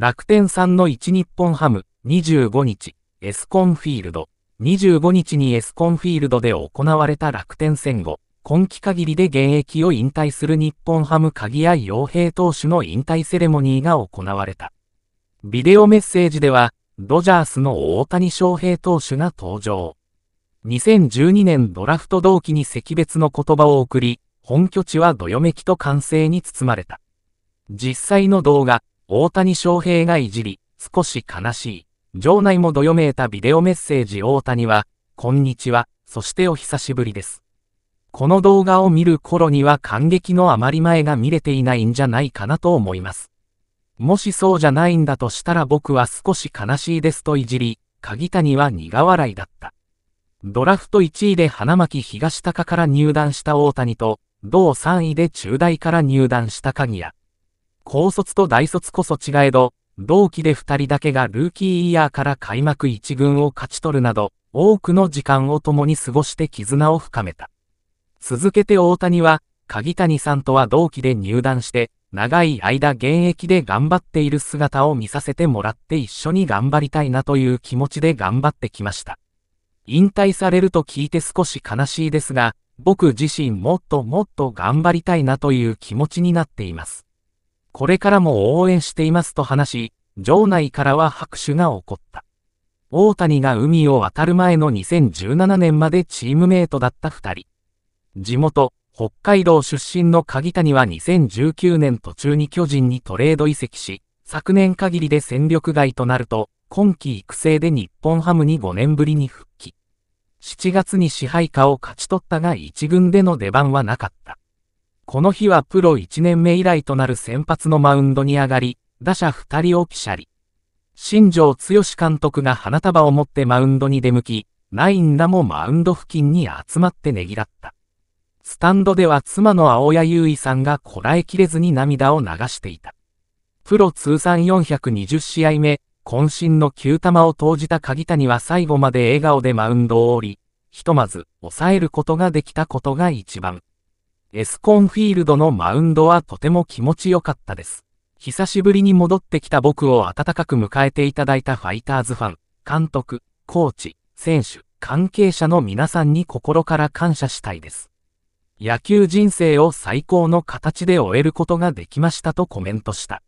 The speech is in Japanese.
楽天さんの1日本ハム、25日、エスコンフィールド。25日にエスコンフィールドで行われた楽天戦後、今季限りで現役を引退する日本ハム鍵谷洋平投手の引退セレモニーが行われた。ビデオメッセージでは、ドジャースの大谷翔平投手が登場。2012年ドラフト同期に惜別の言葉を送り、本拠地はどよめきと歓声に包まれた。実際の動画、大谷翔平がいじり、少し悲しい。場内もどよめいたビデオメッセージ大谷は、こんにちは、そしてお久しぶりです。この動画を見る頃には感激のあまり前が見れていないんじゃないかなと思います。もしそうじゃないんだとしたら僕は少し悲しいですといじり、鍵谷は苦笑いだった。ドラフト1位で花巻東高から入団した大谷と、同3位で中大から入団した鍵谷。高卒と大卒こそ違えど、同期で2人だけがルーキーイヤーから開幕1軍を勝ち取るなど、多くの時間を共に過ごして絆を深めた。続けて大谷は、鍵谷さんとは同期で入団して、長い間現役で頑張っている姿を見させてもらって一緒に頑張りたいなという気持ちで頑張ってきました。引退されると聞いて少し悲しいですが、僕自身もっともっと頑張りたいなという気持ちになっています。これからも応援していますと話し、場内からは拍手が起こった。大谷が海を渡る前の2017年までチームメイトだった2人。地元、北海道出身の鍵谷は2019年途中に巨人にトレード移籍し、昨年限りで戦力外となると、今季育成で日本ハムに5年ぶりに復帰。7月に支配下を勝ち取ったが1軍での出番はなかった。この日はプロ1年目以来となる先発のマウンドに上がり、打者2人をピシャリ。新庄剛志監督が花束を持ってマウンドに出向き、ナインらもマウンド付近に集まってねぎらった。スタンドでは妻の青谷優衣さんがこらえきれずに涙を流していた。プロ通算420試合目、渾身の球玉を投じた鍵谷は最後まで笑顔でマウンドを降り、ひとまず抑えることができたことが一番。エスコンフィールドのマウンドはとても気持ちよかったです。久しぶりに戻ってきた僕を温かく迎えていただいたファイターズファン、監督、コーチ、選手、関係者の皆さんに心から感謝したいです。野球人生を最高の形で終えることができましたとコメントした。